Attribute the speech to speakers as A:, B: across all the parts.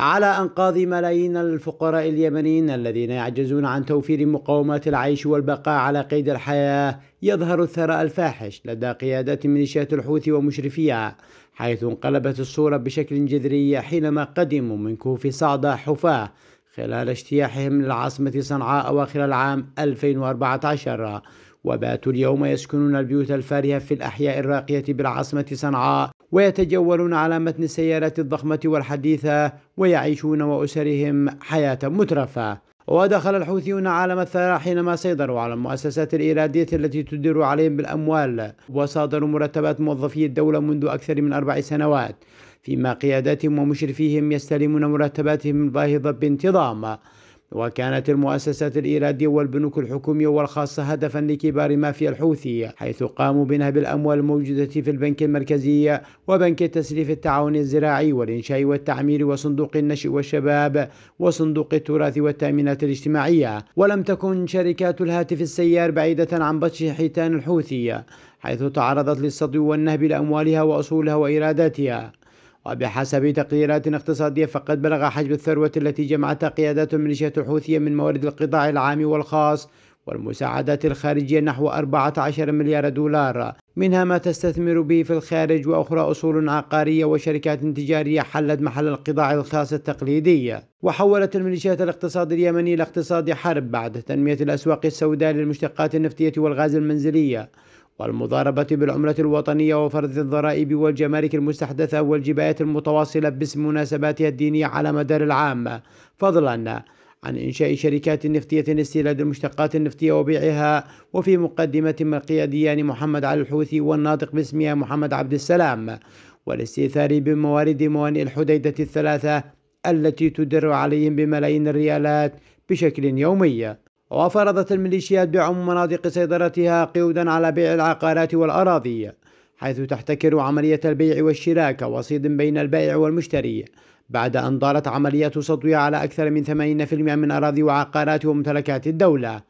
A: على أنقاض ملايين الفقراء اليمنيين الذين يعجزون عن توفير مقومات العيش والبقاء على قيد الحياه يظهر الثراء الفاحش لدى قيادات ميليشيات الحوثي ومشرفيها حيث انقلبت الصوره بشكل جذري حينما قدموا من كوف صعدة حفاه خلال اجتياحهم للعاصمه صنعاء اواخر العام 2014 وباتوا اليوم يسكنون البيوت الفارهة في الأحياء الراقية بالعاصمة صنعاء ويتجولون على متن السيارات الضخمة والحديثة ويعيشون وأسرهم حياة مترفة ودخل الحوثيون عالم الثراء حينما سيطروا على المؤسسات الإيرادية التي تدير عليهم بالأموال وصادروا مرتبات موظفي الدولة منذ أكثر من أربع سنوات فيما قياداتهم ومشرفيهم يستلمون مرتباتهم الباهظة بانتظام وكانت المؤسسات الإيرادية والبنوك الحكومية والخاصة هدفا لكبار مافيا الحوثي حيث قاموا بنهب الأموال الموجودة في البنك المركزي وبنك التسليف التعاون الزراعي والإنشاء والتعمير وصندوق النشء والشباب وصندوق التراث والتأمينات الاجتماعية ولم تكن شركات الهاتف السيار بعيدة عن بطش حيتان الحوثي حيث تعرضت للصدو والنهب لأموالها وأصولها وإيراداتها وبحسب تقديرات اقتصادية فقد بلغ حجم الثروة التي جمعتها قيادات الميليشيات الحوثية من موارد القطاع العام والخاص والمساعدات الخارجية نحو 14 مليار دولار منها ما تستثمر به في الخارج وأخرى أصول عقارية وشركات تجارية حلت محل القطاع الخاص التقليدي وحولت الميليشيات الاقتصاد اليمني إلى اقتصاد حرب بعد تنمية الأسواق السوداء للمشتقات النفطية والغاز المنزلية والمضاربة بالعملة الوطنية وفرض الضرائب والجمارك المستحدثة والجبايات المتواصلة باسم مناسباتها الدينية على مدار العام فضلا عن إنشاء شركات نفطية لاستيلاد المشتقات النفطية وبيعها وفي مقدمة القياديان محمد علي الحوثي والناطق باسمها محمد عبد السلام والاستيثار بموارد موانئ الحديدة الثلاثة التي تدر عليهم بملايين الريالات بشكل يومي وفرضت الميليشيات بعموم مناطق سيطرتها قيودا على بيع العقارات والأراضي حيث تحتكر عملية البيع والشراء كوسيط بين البائع والمشتري بعد أن دارت عمليات سطوية على أكثر من 80% من أراضي وعقارات وممتلكات الدولة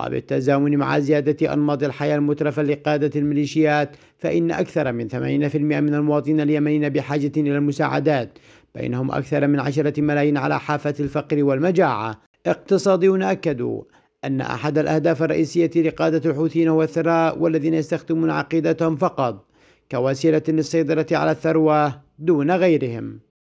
A: وبالتزامن مع زيادة أنماط الحياة المترفة لقادة الميليشيات فإن أكثر من 80% من المواطنين اليمنيين بحاجة إلى المساعدات بينهم أكثر من 10 ملايين على حافة الفقر والمجاعة اقتصاديون أكدوا أن أحد الأهداف الرئيسية لقادة الحوثيين هو الثراء والذين يستخدمون عقيدتهم فقط كوسيلة للسيطرة على الثروة دون غيرهم